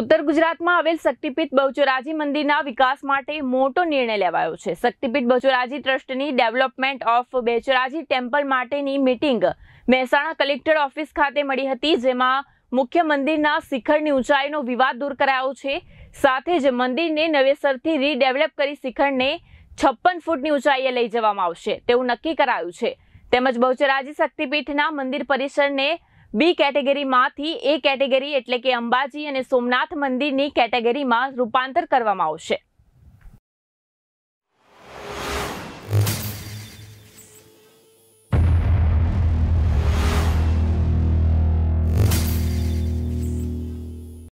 ઉત્તર ગુજરાતમાં આવેલ શક્તિપીઠ બહુચરાજી મંદિરના વિકાસ માટે મોટો નિર્ણય લેવાયો છે શક્તિપીઠ બહુચરાજી ટ્રસ્ટની ડેવલપમેન્ટ ઓફ બેચરાજી ટેમ્પલ માટેની મિટિંગ મહેસાણા કલેક્ટર ઓફિસ ખાતે મળી હતી જેમાં મુખ્ય મંદિરના શિખરની ઊંચાઈનો વિવાદ દૂર કરાયો છે સાથે જ મંદિરને નવેસરથી રીડેવલપ કરી શિખરને છપ્પન ફૂટની ઊંચાઈએ લઈ જવામાં આવશે તેવું નક્કી કરાયું છે તેમજ બહુચરાજી શક્તિપીઠના મંદિર પરિસરને બી કેટેગરીમાંથી એ કેટેગરી એટલે કે અંબાજી અને સોમનાથ મંદિરની કેટેગરીમાં રૂપાંતર કરવામાં આવશે